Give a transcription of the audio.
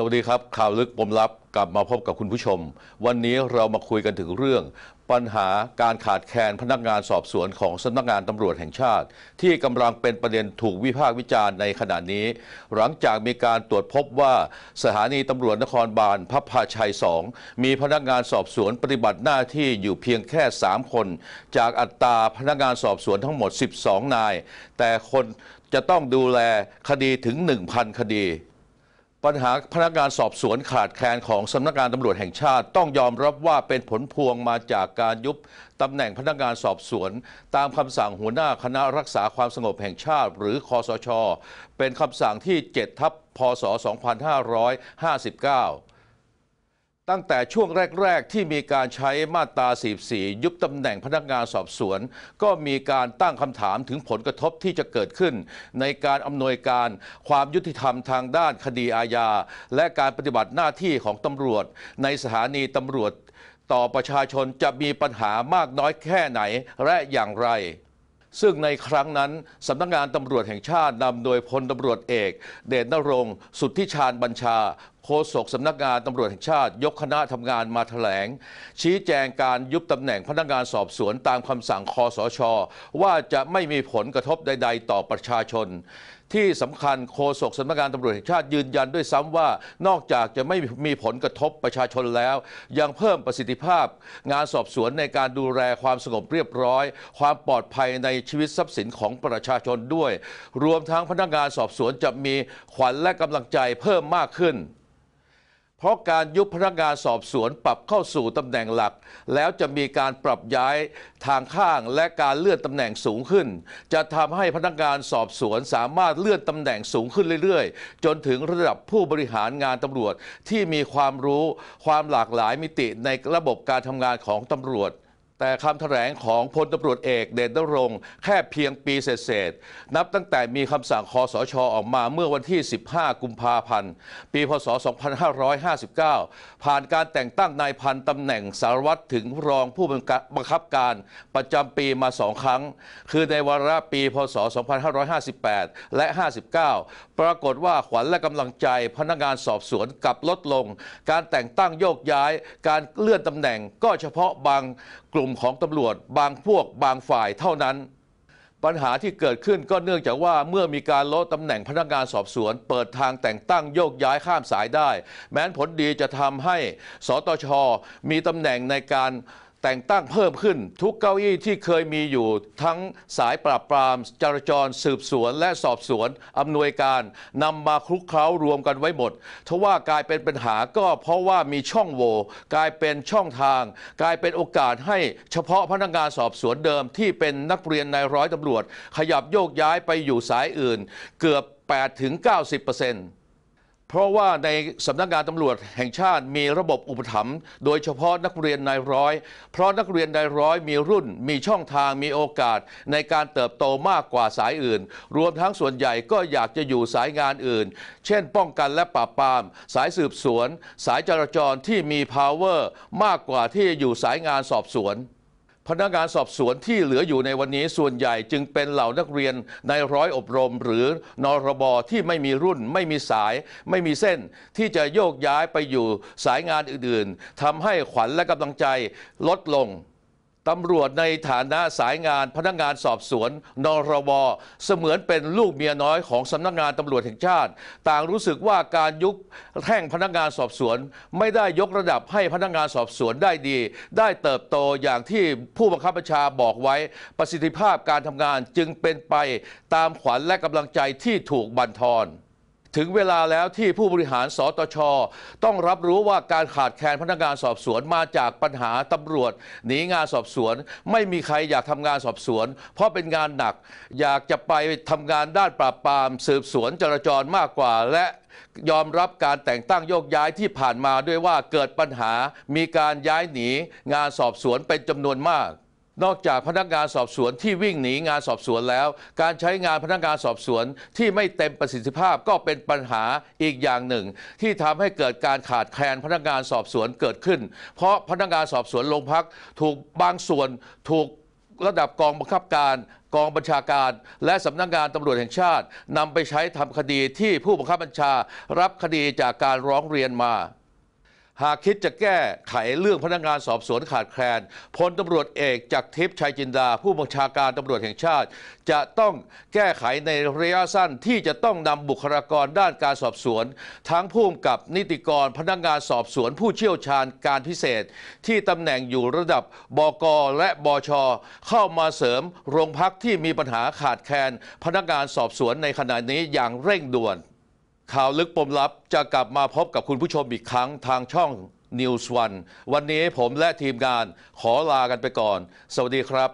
สวัสดีครับข่าวลึกปมลับกลับมาพบกับคุณผู้ชม วันนี้เรามาคุยกันถึงเรื่อง ปัญหาการขาดแคลนพนักงานสอบสวนของสำนักงานตำรวจแห่งชาติ ที่กำลังเป็นประเด็นถูกวิพากษ์วิจารณ์ในขณะนี้ หลังจากมีการตรวจพบว่าสถานีตำรวจนครบาลพัพาชัย 2 มีพนักงานสอบสวนปฏิบัติหน้าที่อยู่เพียงแค่ 3 คน จากอัตราพนักงานสอบสวนทั้งหมด 12 นายแต่คนจะต้องดูแลคดีถึง 1,000 คดีปัญหาพนักงานสอบสวนขาดแคลนของสำนักงานตำรวจแห่งชาติต้องยอมรับว่าเป็นผลพวงมาจากการยุบตำแหน่งพนักงานสอบสวน ตามคำสั่งหัวหน้าคณะรักษาความสงบแห่งชาติ หรือคอสช เป็นคำสั่งที่ 7ทับพศ2559ตั้งแต่ช่วงแรกๆ ที่มีการใช้มาตรา 44 ยุบตำแหน่งพนักงานสอบสวน ก็มีการตั้งคำถามถึงผลกระทบที่จะเกิดขึ้นในการอำนวยการ ความยุติธรรมทางด้านคดีอาญาและการปฏิบัติหน้าที่ของตำรวจในสถานีตำรวจต่อประชาชนจะมีปัญหามากน้อยแค่ไหนและอย่างไรซึ่งในครั้งนั้นสำนักงานตำรวจแห่งชาตินำโดยพลตำรวจเอก เดชนรงสุทธิชาญบัญชาโฆษกสำนักงานตำรวจแห่งชาติยกคณะทำงานมาแถลง ชี้แจงการยุบตำแหน่งพนักงานสอบสวนตามคำสั่งคอสช ว่าจะไม่มีผลกระทบใด ๆ ต่อประชาชนที่สำคัญโฆษกสำนักงานตำรวจแห่งชาติยืนยันด้วยซ้ำว่า นอกจากจะไม่มีผลกระทบประชาชนแล้ว ยังเพิ่มประสิทธิภาพ งานสอบสวนในการดูแลความสงบเรียบร้อย ความปลอดภัยในชีวิตทรัพย์สินของประชาชนด้วย รวมทั้งพนักงานสอบสวนจะมีขวัญและกำลังใจเพิ่มมากขึ้นเพราะการยุบพนักงานสอบสวนปรับเข้าสู่ตำแหน่งหลัก แล้วจะมีการปรับย้ายทางข้างและการเลื่อนตำแหน่งสูงขึ้น จะทำให้พนักงาน สอบสวนสามารถเลื่อนตำแหน่งสูงขึ้นเรื่อยๆ จนถึงระดับผู้บริหารงานตำรวจที่มีความรู้ ความหลากหลายมิติในระบบการทำงานของตำรวจแต่คำแถลงของพลตำรวจเอกเดชดรงค์แค่เพียงปีเศษๆนับตั้งแต่มีคำสั่งคอสช ออกมาเมื่อวันที่ 15 กุมภาพันธ์ ปีพศ 2559 ผ่านการแต่งตั้งนายพันตำแหน่งสารวัตรถึงรองผู้บังคับการ ประจำปีมาสองครั้ง คือในวาระปี พศ 2558 และ 59 ปรากฏว่าขวัญและกำลังใจพนักงานสอบสวนกลับลดลง การแต่งตั้งโยกย้าย การเลื่อนตำแหน่งก็เฉพาะบางกลุ่มของตำรวจ บางพวก บางฝ่ายเท่านั้น ปัญหาที่เกิดขึ้นก็เนื่องจากว่าเมื่อมีการลดตำแหน่งพนักงานสอบสวน เปิดทางแต่งตั้งโยกย้ายข้ามสายได้ แม้นผลดีจะทำให้สตช มีตำแหน่งในการแต่งตั้งเพิ่มขึ้น ทุกเก้าอี้ที่เคยมีอยู่ทั้งสายปราบปราม จราจรสืบสวนและสอบสวนอำนวยการนำมาคลุกเคล้ารวมกันไว้หมดทว่ากลายเป็นปัญหาก็เพราะว่ามีช่องโหว่กลายเป็นช่องทาง กลายเป็นโอกาสให้เฉพาะพนักงานสอบสวนเดิมที่เป็นนักเรียนในร้อยตำรวจ ขยับโยกย้ายไปอยู่สายอื่นเกือบ8ถึง90%เปอร์เซ็นต์เพราะว่าในสำนักงานตำรวจแห่งชาติมีระบบอุปถัมภ์โดยเฉพาะนักเรียนนายร้อย เพราะนักเรียนนายร้อย มีรุ่นมีช่องทางมีโอกาสในการเติบโตมากกว่าสายอื่น รวมทั้งส่วนใหญ่ก็อยากจะอยู่สายงานอื่น เช่นป้องกันและปราบปราม สายสืบสวน สายจราจรที่มี power มากกว่าที่อยู่สายงานสอบสวนพนักงานสอบสวนที่เหลืออยู่ในวันนี้ส่วนใหญ่จึงเป็นเหล่านักเรียนในร้อยอบรม หรือนอรบที่ไม่มีรุ่นไม่มีสาย ไม่มีเส้น ที่จะโยกย้ายไปอยู่สายงานอื่นๆทำให้ขวัญและกำลังใจลดลงตำรวจในฐานะสายงานพนักงานสอบสวน นรวเสมือนเป็นลูกเมียน้อยของสำนักงานตำรวจแห่งชาติ ต่างรู้สึกว่าการยุบแท่งพนักงานสอบสวน ไม่ได้ยกระดับให้พนักงานสอบสวนได้ดี ได้เติบโตอย่างที่ผู้บังคับบัญชาบอกไว้ประสิทธิภาพการทำงานจึงเป็นไป ตามขวัญและกำลังใจที่ถูกบั่นทอนถึงเวลาแล้วที่ผู้บริหารสตชต้องรับรู้ว่าการขาดแคลนพนักงานสอบสวนมาจากปัญหาตำรวจ หนีงานสอบสวนไม่มีใครอยากทำงานสอบสวน เพราะเป็นงานหนัก อยากจะไปทำงานด้านปราบปราม สืบสวนจราจรมากกว่า และยอมรับการแต่งตั้งโยกย้ายที่ผ่านมาด้วยว่าเกิดปัญหามีการย้ายหนีงานสอบสวนเป็นจำนวนมากนอกจากพนักงานสอบสวนที่วิ่งหนีงานสอบสวนแล้ว การใช้งานพนักงานสอบสวน ที่ไม่เต็มประสิทธิภาพก็เป็นปัญหาอีกอย่างหนึ่ง ที่ทำให้เกิดการขาดแคลนพนักงานสอบสวนเกิดขึ้น เพราะพนักงานสอบสวนโรงพักถูกบางส่วนถูกระดับกองบังคับการกองบัญชาการ และสำนักงงานตำรวจแห่งชาตินำไปใช้ทำคดีที่ผู้บังคับบัญชารับคดีจากการร้องเรียนมาหากคิดจะแก้ไขเรื่องพนักงานสอบสวนขาดแคลน พลตำรวจเอกจากทิพย์ชัยจินดา ผู้บัญชาการตำรวจแห่งชาติ จะต้องแก้ไขในระยะสั้นที่จะต้องนำบุคลากรด้านการสอบสวน ทั้งผู้กกับนิติกรพนักงานสอบสวน ผู้เชี่ยวชาญการพิเศษที่ตำแหน่งอยู่ระดับบกและบช เข้ามาเสริมโรงพักที่มีปัญหาขาดแคลนพนักงานสอบสวนในขณะนี้อย่างเร่งด่วนข่าวลึกปมลับจะกลับมาพบกับคุณผู้ชมอีกครั้งทางช่อง News One วันนี้ผมและทีมงานขอลากันไปก่อน สวัสดีครับ